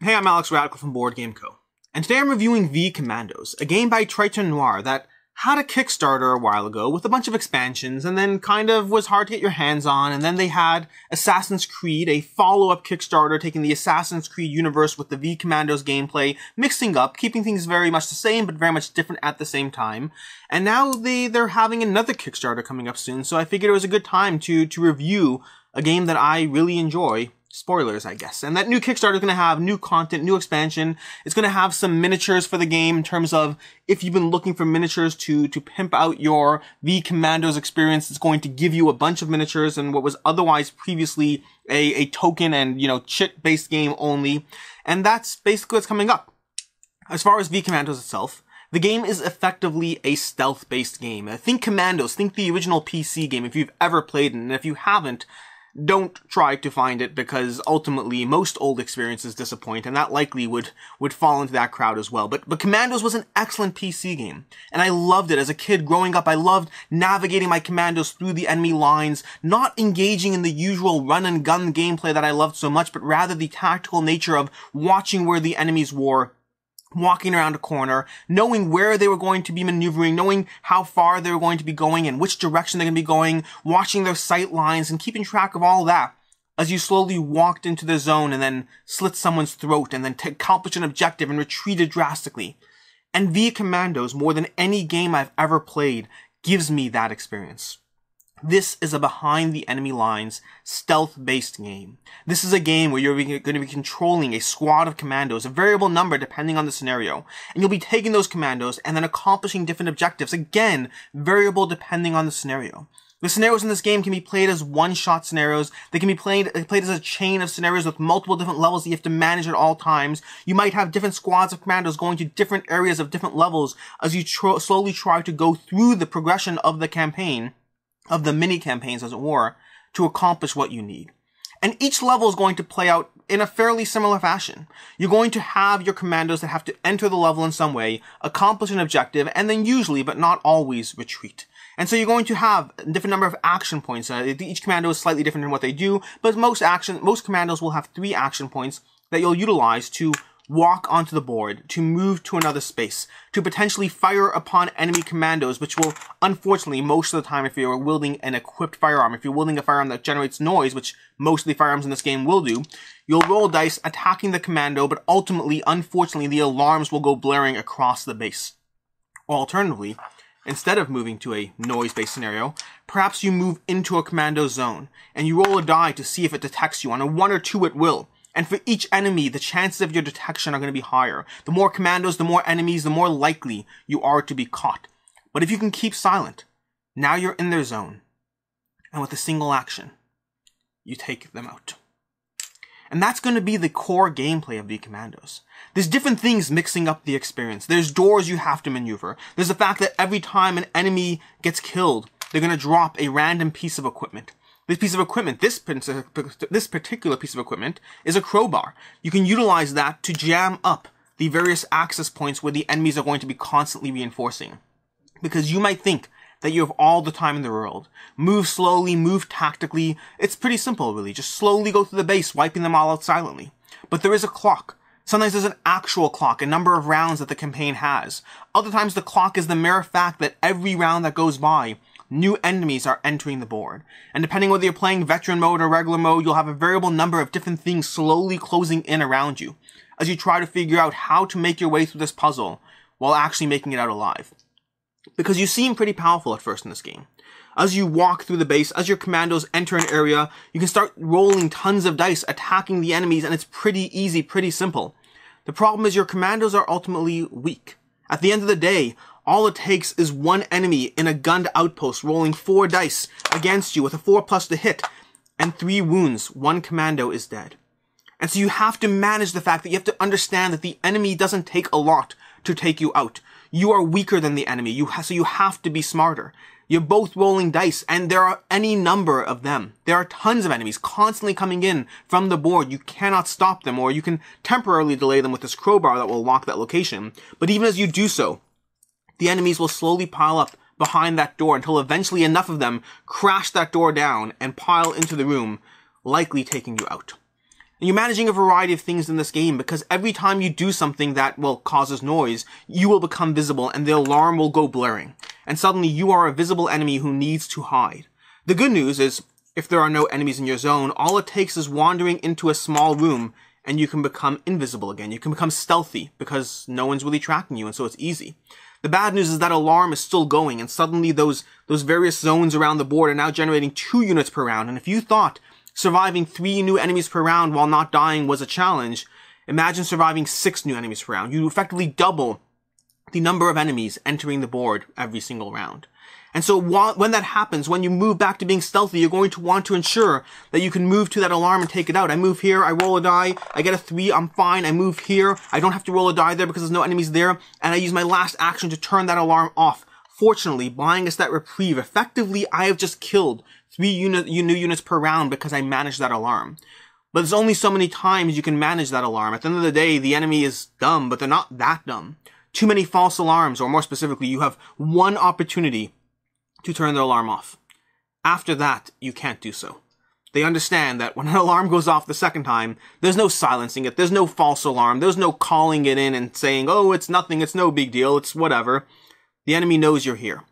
Hey, I'm Alex Radical from Board Game Co. And today I'm reviewing V Commandos, a game by Triton Noir that had a Kickstarter a while ago with a bunch of expansions and then kind of was hard to get your hands on. And then they had Assassin's Creed, a follow-up Kickstarter taking the Assassin's Creed universe with the V Commandos gameplay, mixing up, keeping things very much the same, but very much different at the same time. And now they, they're having another Kickstarter coming up soon. So I figured it was a good time to, to review a game that I really enjoy spoilers, I guess. And that new Kickstarter is going to have new content, new expansion. It's going to have some miniatures for the game in terms of if you've been looking for miniatures to, to pimp out your V Commandos experience, it's going to give you a bunch of miniatures and what was otherwise previously a, a token and, you know, chit based game only. And that's basically what's coming up. As far as V Commandos itself, the game is effectively a stealth-based game. Think Commandos, think the original PC game if you've ever played it, and if you haven't, don't try to find it because ultimately most old experiences disappoint, and that likely would would fall into that crowd as well. But but Commandos was an excellent PC game, and I loved it as a kid growing up. I loved navigating my Commandos through the enemy lines, not engaging in the usual run and gun gameplay that I loved so much, but rather the tactical nature of watching where the enemies were walking around a corner, knowing where they were going to be maneuvering, knowing how far they were going to be going and which direction they're going to be going, watching their sight lines and keeping track of all that as you slowly walked into the zone and then slit someone's throat and then t- accomplished an objective and retreated drastically. And via Commandos, more than any game I've ever played, gives me that experience. This is a behind the enemy lines, stealth-based game. This is a game where you're going to be controlling a squad of commandos, a variable number depending on the scenario, and you'll be taking those commandos and then accomplishing different objectives, again, variable depending on the scenario. The scenarios in this game can be played as one-shot scenarios. They can be played, played as a chain of scenarios with multiple different levels that you have to manage at all times. You might have different squads of commandos going to different areas of different levels as you slowly try to go through the progression of the campaign of the mini campaigns, as it were, to accomplish what you need. And each level is going to play out in a fairly similar fashion. You're going to have your commandos that have to enter the level in some way, accomplish an objective, and then usually, but not always, retreat. And so you're going to have a different number of action points. Uh, each commando is slightly different in what they do, but most action, most commandos will have three action points that you'll utilize to walk onto the board, to move to another space, to potentially fire upon enemy commandos, which will, unfortunately, most of the time, if you're wielding an equipped firearm, if you're wielding a firearm that generates noise, which most of the firearms in this game will do, you'll roll dice attacking the commando, but ultimately, unfortunately, the alarms will go blaring across the base. Or alternatively, instead of moving to a noise-based scenario, perhaps you move into a commando zone, and you roll a die to see if it detects you. On a 1 or 2 it will. And for each enemy, the chances of your detection are going to be higher. The more commandos, the more enemies, the more likely you are to be caught. But if you can keep silent, now you're in their zone. And with a single action, you take them out. And that's going to be the core gameplay of the Commandos. There's different things mixing up the experience. There's doors you have to maneuver. There's the fact that every time an enemy gets killed, they're going to drop a random piece of equipment this piece of equipment, this, this particular piece of equipment is a crowbar. You can utilize that to jam up the various access points where the enemies are going to be constantly reinforcing. Because you might think that you have all the time in the world. Move slowly, move tactically. It's pretty simple, really. Just slowly go through the base, wiping them all out silently. But there is a clock. Sometimes there's an actual clock, a number of rounds that the campaign has. Other times the clock is the mere fact that every round that goes by new enemies are entering the board. And depending whether you're playing veteran mode or regular mode, you'll have a variable number of different things slowly closing in around you as you try to figure out how to make your way through this puzzle while actually making it out alive. Because you seem pretty powerful at first in this game. As you walk through the base, as your commandos enter an area, you can start rolling tons of dice, attacking the enemies, and it's pretty easy, pretty simple. The problem is your commandos are ultimately weak. At the end of the day, all it takes is one enemy in a gunned outpost rolling four dice against you with a four plus to hit and three wounds. One commando is dead. And so you have to manage the fact that you have to understand that the enemy doesn't take a lot to take you out. You are weaker than the enemy. You ha- so you have to be smarter. You're both rolling dice and there are any number of them. There are tons of enemies constantly coming in from the board. You cannot stop them or you can temporarily delay them with this crowbar that will lock that location. But even as you do so, the enemies will slowly pile up behind that door until eventually enough of them crash that door down and pile into the room, likely taking you out. And you're managing a variety of things in this game because every time you do something that will causes noise, you will become visible and the alarm will go blaring. And suddenly you are a visible enemy who needs to hide. The good news is, if there are no enemies in your zone, all it takes is wandering into a small room and you can become invisible again. You can become stealthy because no one's really tracking you and so it's easy. The bad news is that alarm is still going and suddenly those, those various zones around the board are now generating two units per round. And if you thought surviving three new enemies per round while not dying was a challenge, imagine surviving six new enemies per round. You effectively double the number of enemies entering the board every single round. And so when that happens, when you move back to being stealthy, you're going to want to ensure that you can move to that alarm and take it out. I move here, I roll a die, I get a three, I'm fine. I move here, I don't have to roll a die there because there's no enemies there, and I use my last action to turn that alarm off. Fortunately, buying us that reprieve, effectively I have just killed three new units per round because I managed that alarm. But there's only so many times you can manage that alarm. At the end of the day, the enemy is dumb, but they're not that dumb too many false alarms, or more specifically, you have one opportunity to turn the alarm off. After that, you can't do so. They understand that when an alarm goes off the second time, there's no silencing it, there's no false alarm, there's no calling it in and saying, oh, it's nothing, it's no big deal, it's whatever. The enemy knows you're here.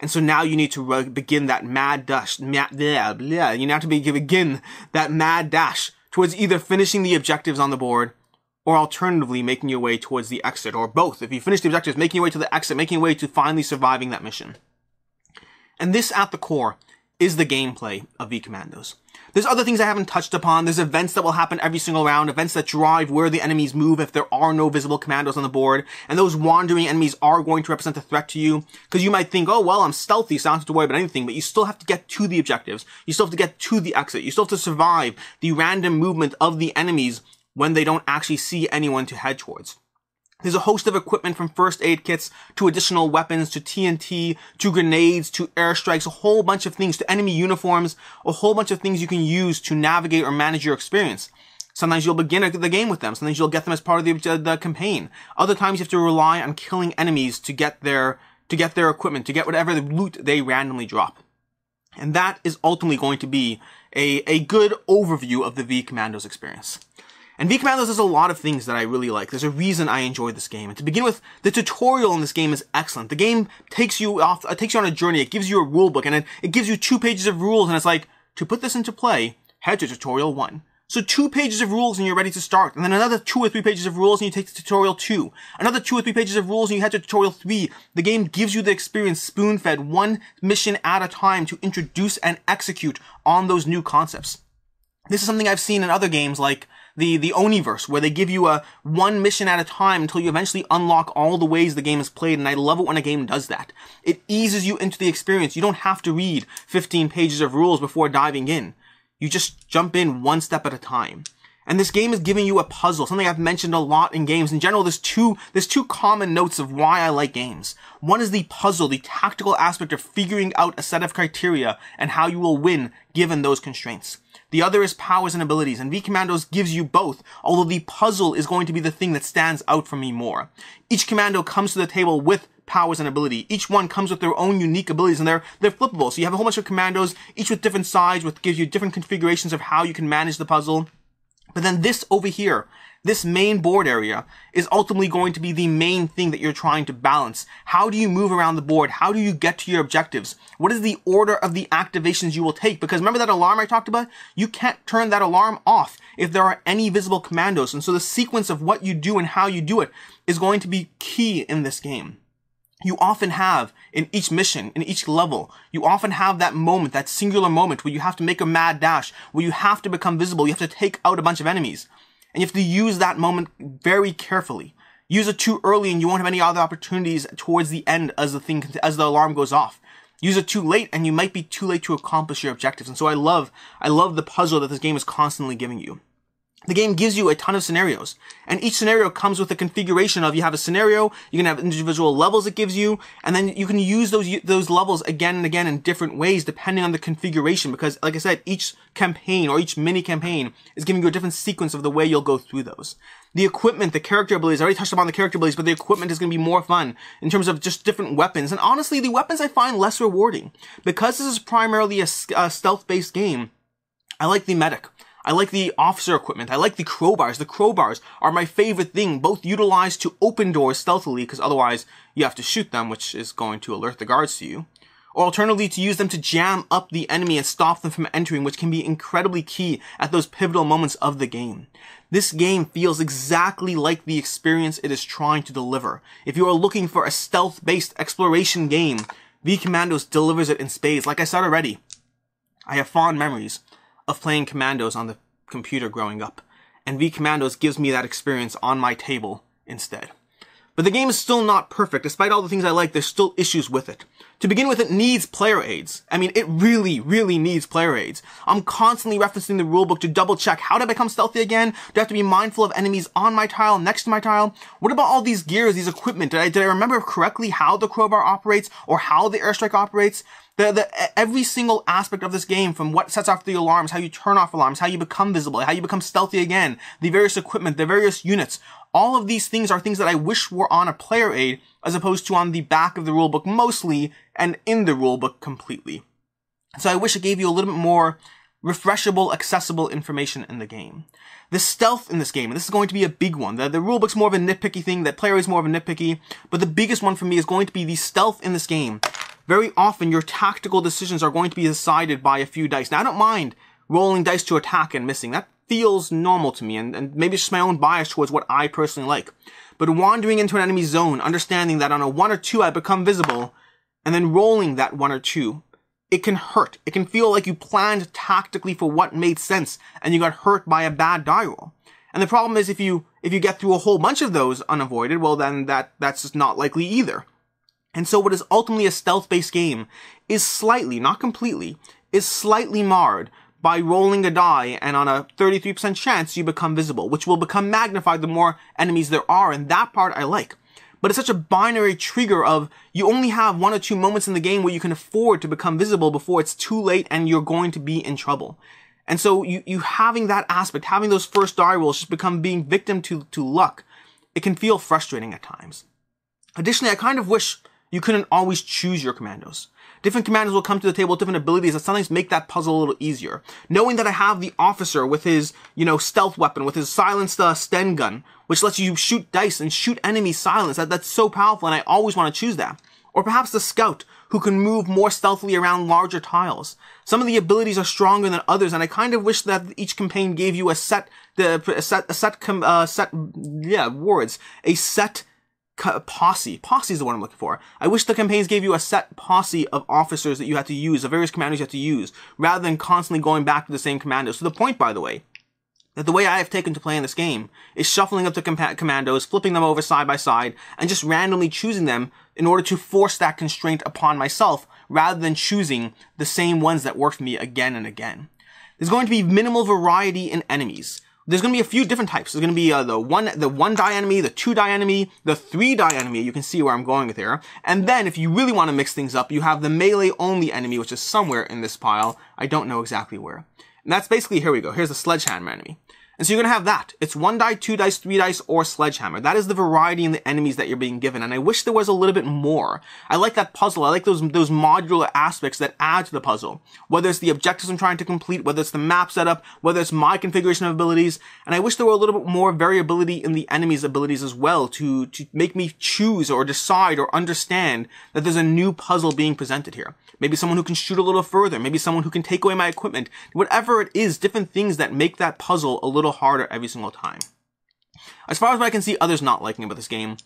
And so now you need to begin that mad dash, mad, blah, blah. you now have to begin that mad dash towards either finishing the objectives on the board or alternatively making your way towards the exit, or both. If you finish the objectives, making your way to the exit, making your way to finally surviving that mission. And this, at the core, is the gameplay of V-Commandos. There's other things I haven't touched upon. There's events that will happen every single round, events that drive where the enemies move if there are no visible commandos on the board, and those wandering enemies are going to represent a threat to you, because you might think, oh, well, I'm stealthy, so I don't have to worry about anything, but you still have to get to the objectives. You still have to get to the exit. You still have to survive the random movement of the enemies when they don't actually see anyone to head towards. There's a host of equipment from first aid kits to additional weapons to TNT to grenades to airstrikes, a whole bunch of things to enemy uniforms, a whole bunch of things you can use to navigate or manage your experience. Sometimes you'll begin the game with them. Sometimes you'll get them as part of the, uh, the campaign. Other times you have to rely on killing enemies to get their, to get their equipment, to get whatever the loot they randomly drop. And that is ultimately going to be a, a good overview of the V Commandos experience. And V-Commandos does a lot of things that I really like. There's a reason I enjoy this game. And to begin with, the tutorial in this game is excellent. The game takes you off, uh, takes you on a journey. It gives you a rule book and it, it gives you two pages of rules and it's like, to put this into play, head to tutorial one. So two pages of rules and you're ready to start. And then another two or three pages of rules and you take to tutorial two. Another two or three pages of rules and you head to tutorial three. The game gives you the experience spoon fed one mission at a time to introduce and execute on those new concepts. This is something I've seen in other games like the, the Oniverse, where they give you a one mission at a time until you eventually unlock all the ways the game is played, and I love it when a game does that. It eases you into the experience. You don't have to read 15 pages of rules before diving in. You just jump in one step at a time. And this game is giving you a puzzle, something I've mentioned a lot in games. In general, there's two, there's two common notes of why I like games. One is the puzzle, the tactical aspect of figuring out a set of criteria and how you will win given those constraints. The other is powers and abilities, and V Commandos gives you both, although the puzzle is going to be the thing that stands out for me more. Each commando comes to the table with powers and ability. Each one comes with their own unique abilities and they're, they're flippable. So you have a whole bunch of commandos, each with different sides, which gives you different configurations of how you can manage the puzzle. But then this over here, this main board area is ultimately going to be the main thing that you're trying to balance. How do you move around the board? How do you get to your objectives? What is the order of the activations you will take? Because remember that alarm I talked about? You can't turn that alarm off if there are any visible commandos. And so the sequence of what you do and how you do it is going to be key in this game you often have in each mission, in each level, you often have that moment, that singular moment where you have to make a mad dash, where you have to become visible, you have to take out a bunch of enemies. And you have to use that moment very carefully. Use it too early and you won't have any other opportunities towards the end as the thing, as the alarm goes off. Use it too late and you might be too late to accomplish your objectives. And so I love, I love the puzzle that this game is constantly giving you. The game gives you a ton of scenarios, and each scenario comes with a configuration of you have a scenario, you can have individual levels it gives you, and then you can use those those levels again and again in different ways depending on the configuration. Because, like I said, each campaign or each mini campaign is giving you a different sequence of the way you'll go through those. The equipment, the character abilities, I already touched upon the character abilities, but the equipment is going to be more fun in terms of just different weapons. And honestly, the weapons I find less rewarding because this is primarily a, a stealth-based game. I like the medic. I like the officer equipment. I like the crowbars. The crowbars are my favorite thing, both utilized to open doors stealthily, because otherwise you have to shoot them, which is going to alert the guards to you. Or alternatively, to use them to jam up the enemy and stop them from entering, which can be incredibly key at those pivotal moments of the game. This game feels exactly like the experience it is trying to deliver. If you are looking for a stealth-based exploration game, V Commandos delivers it in spades. Like I said already, I have fond memories of playing Commandos on the computer growing up, and V Commandos gives me that experience on my table instead. But the game is still not perfect. Despite all the things I like, there's still issues with it. To begin with, it needs player aids. I mean, it really, really needs player aids. I'm constantly referencing the rulebook to double check how to become stealthy again. Do I have to be mindful of enemies on my tile, next to my tile? What about all these gears, these equipment? Did I, did I remember correctly how the crowbar operates or how the airstrike operates? The, the, every single aspect of this game, from what sets off the alarms, how you turn off alarms, how you become visible, how you become stealthy again, the various equipment, the various units, all of these things are things that I wish were on a player aid as opposed to on the back of the rulebook mostly and in the rulebook completely. So I wish it gave you a little bit more refreshable, accessible information in the game. The stealth in this game, and this is going to be a big one. The, the rulebook's more of a nitpicky thing, the player is more of a nitpicky, but the biggest one for me is going to be the stealth in this game. Very often, your tactical decisions are going to be decided by a few dice. Now, I don't mind rolling dice to attack and missing. That feels normal to me, and, and maybe it's just my own bias towards what I personally like. But wandering into an enemy zone, understanding that on a one or two I become visible, and then rolling that one or two, it can hurt. It can feel like you planned tactically for what made sense, and you got hurt by a bad die roll. And the problem is if you if you get through a whole bunch of those unavoided, well then that that's just not likely either. And so what is ultimately a stealth-based game is slightly, not completely, is slightly marred by rolling a die and on a 33% chance you become visible, which will become magnified the more enemies there are and that part I like. But it's such a binary trigger of you only have one or two moments in the game where you can afford to become visible before it's too late and you're going to be in trouble. And so you, you having that aspect, having those first die rolls just become being victim to, to luck. It can feel frustrating at times. Additionally, I kind of wish you couldn't always choose your commandos. Different commandos will come to the table with different abilities that sometimes make that puzzle a little easier. Knowing that I have the officer with his, you know, stealth weapon, with his silenced uh, Sten gun, which lets you shoot dice and shoot enemies silence, that, that's so powerful and I always want to choose that. Or perhaps the scout, who can move more stealthily around larger tiles. Some of the abilities are stronger than others, and I kind of wish that each campaign gave you a set, the a set, a set, com, uh, set, yeah, words, a set posse. Posse is the one I'm looking for. I wish the campaigns gave you a set posse of officers that you had to use, the various commanders you had to use, rather than constantly going back to the same commandos. To the point, by the way, that the way I have taken to playing this game is shuffling up the commandos, flipping them over side by side, and just randomly choosing them in order to force that constraint upon myself, rather than choosing the same ones that work for me again and again. There's going to be minimal variety in enemies there's going to be a few different types. There's going to be uh, the one the one die enemy, the two die enemy, the three die enemy. You can see where I'm going with here. And then if you really want to mix things up, you have the melee only enemy, which is somewhere in this pile. I don't know exactly where. And that's basically, here we go. Here's the sledgehammer enemy. And so you're going to have that. It's one die, two dice, three dice, or sledgehammer. That is the variety in the enemies that you're being given. And I wish there was a little bit more. I like that puzzle. I like those, those modular aspects that add to the puzzle. Whether it's the objectives I'm trying to complete, whether it's the map setup, whether it's my configuration of abilities. And I wish there were a little bit more variability in the enemy's abilities as well to, to make me choose or decide or understand that there's a new puzzle being presented here. Maybe someone who can shoot a little further. Maybe someone who can take away my equipment. Whatever it is, different things that make that puzzle a little little harder every single time. As far as I can see others not liking about this game,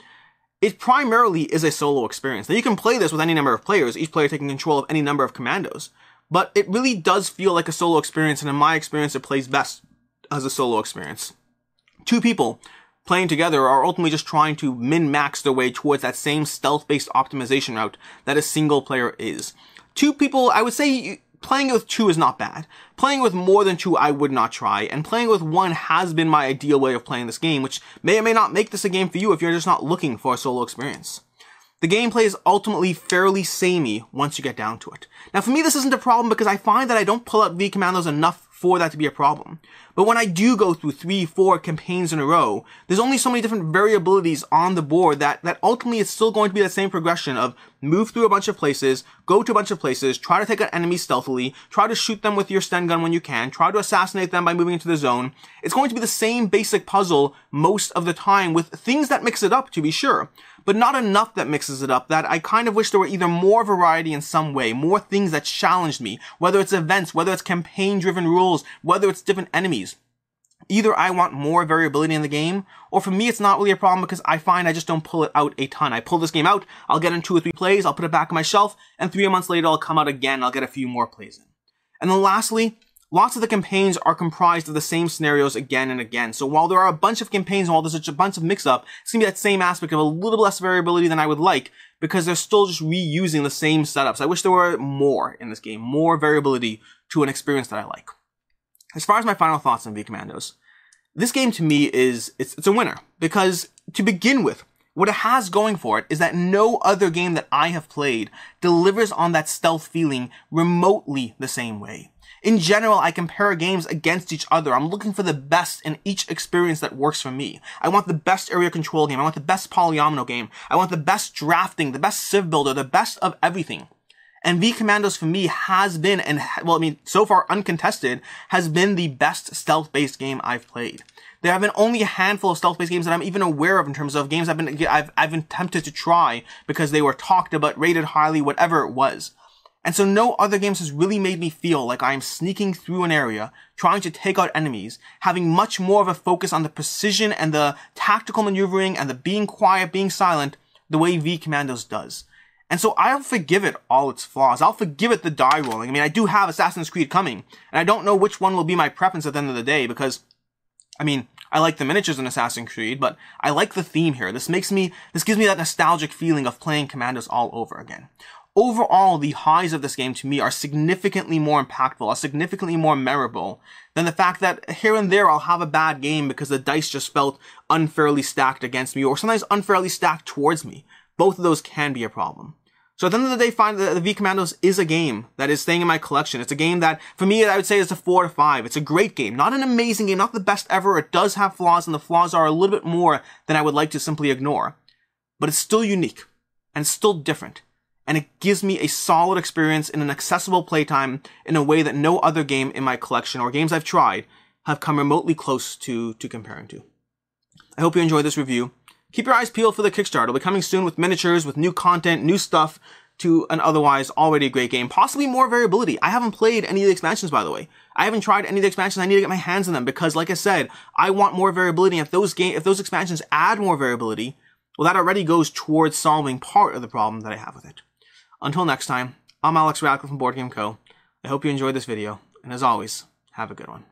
it primarily is a solo experience. Now you can play this with any number of players, each player taking control of any number of commandos, but it really does feel like a solo experience, and in my experience, it plays best as a solo experience. Two people playing together are ultimately just trying to min-max their way towards that same stealth-based optimization route that a single player is. Two people, I would say playing with two is not bad. Playing with more than two, I would not try, and playing with one has been my ideal way of playing this game, which may or may not make this a game for you if you're just not looking for a solo experience. The gameplay is ultimately fairly samey once you get down to it. Now for me this isn't a problem because I find that I don't pull out V-Commandos enough for that to be a problem. But when I do go through three, four campaigns in a row, there's only so many different variabilities on the board that, that ultimately it's still going to be that same progression of move through a bunch of places, go to a bunch of places, try to take out enemies stealthily, try to shoot them with your Sten gun when you can, try to assassinate them by moving into the zone. It's going to be the same basic puzzle most of the time with things that mix it up to be sure but not enough that mixes it up that I kind of wish there were either more variety in some way, more things that challenged me, whether it's events, whether it's campaign driven rules, whether it's different enemies. Either I want more variability in the game, or for me it's not really a problem because I find I just don't pull it out a ton. I pull this game out, I'll get in two or three plays, I'll put it back on my shelf, and three months later I'll come out again, I'll get a few more plays in. And then lastly, lots of the campaigns are comprised of the same scenarios again and again. So while there are a bunch of campaigns and while there's a bunch of mix-up, it's gonna be that same aspect of a little less variability than I would like because they're still just reusing the same setups. I wish there were more in this game, more variability to an experience that I like. As far as my final thoughts on V-Commandos, this game to me is, it's, it's a winner because to begin with, what it has going for it is that no other game that I have played delivers on that stealth feeling remotely the same way. In general, I compare games against each other. I'm looking for the best in each experience that works for me. I want the best area control game. I want the best polyomino game. I want the best drafting, the best civ builder, the best of everything. And V Commandos for me has been, and well, I mean, so far uncontested, has been the best stealth-based game I've played. There have been only a handful of stealth-based games that I'm even aware of in terms of games I've been, I've, I've been tempted to try because they were talked about, rated highly, whatever it was. And so no other games has really made me feel like I am sneaking through an area, trying to take out enemies, having much more of a focus on the precision and the tactical maneuvering and the being quiet, being silent, the way V Commandos does. And so I'll forgive it all its flaws. I'll forgive it the die rolling. I mean, I do have Assassin's Creed coming, and I don't know which one will be my preference at the end of the day because, I mean, I like the miniatures in Assassin's Creed, but I like the theme here. This makes me, this gives me that nostalgic feeling of playing Commandos all over again overall, the highs of this game to me are significantly more impactful, are significantly more memorable than the fact that here and there I'll have a bad game because the dice just felt unfairly stacked against me or sometimes unfairly stacked towards me. Both of those can be a problem. So at the end of the day, find that the V Commandos is a game that is staying in my collection. It's a game that, for me, I would say is a four to five. It's a great game, not an amazing game, not the best ever. It does have flaws, and the flaws are a little bit more than I would like to simply ignore. But it's still unique and still different and it gives me a solid experience in an accessible playtime in a way that no other game in my collection or games I've tried have come remotely close to, to comparing to. I hope you enjoyed this review. Keep your eyes peeled for the Kickstarter. It'll be coming soon with miniatures, with new content, new stuff to an otherwise already great game. Possibly more variability. I haven't played any of the expansions, by the way. I haven't tried any of the expansions. I need to get my hands on them because, like I said, I want more variability. If those game, if those expansions add more variability, well, that already goes towards solving part of the problem that I have with it. Until next time, I'm Alex Radcliffe from Board Game Co. I hope you enjoyed this video, and as always, have a good one.